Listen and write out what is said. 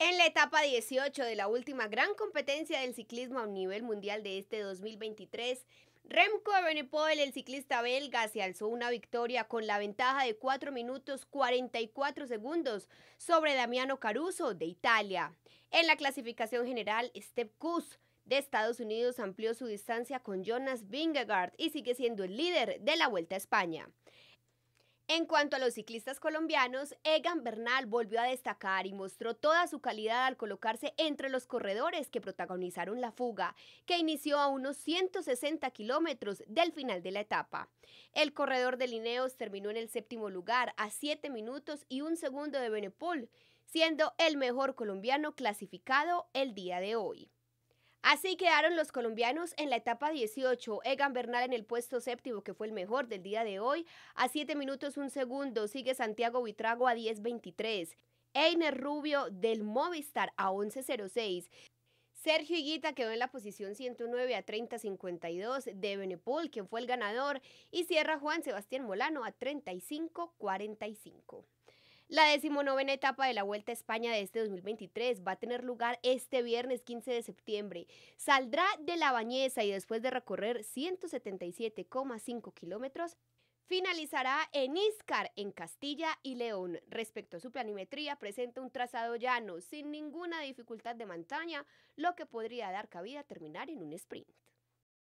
En la etapa 18 de la última gran competencia del ciclismo a nivel mundial de este 2023, Remco Evenepoel, el ciclista belga, se alzó una victoria con la ventaja de 4 minutos 44 segundos sobre Damiano Caruso de Italia. En la clasificación general, Steph Cus de Estados Unidos amplió su distancia con Jonas Vingegaard y sigue siendo el líder de la Vuelta a España. En cuanto a los ciclistas colombianos, Egan Bernal volvió a destacar y mostró toda su calidad al colocarse entre los corredores que protagonizaron la fuga, que inició a unos 160 kilómetros del final de la etapa. El corredor de Lineos terminó en el séptimo lugar a 7 minutos y un segundo de Benepol, siendo el mejor colombiano clasificado el día de hoy. Así quedaron los colombianos en la etapa 18. Egan Bernal en el puesto séptimo, que fue el mejor del día de hoy. A 7 minutos un segundo sigue Santiago Vitrago a 10.23. Einer Rubio del Movistar a 11.06. Sergio Higuita quedó en la posición 109 a 30.52 de Benepool, quien fue el ganador, y cierra Juan Sebastián Molano a 35.45. La decimonovena etapa de la Vuelta a España de este 2023 va a tener lugar este viernes 15 de septiembre. Saldrá de La Bañeza y después de recorrer 177,5 kilómetros, finalizará en Iscar, en Castilla y León. Respecto a su planimetría, presenta un trazado llano, sin ninguna dificultad de montaña, lo que podría dar cabida a terminar en un sprint.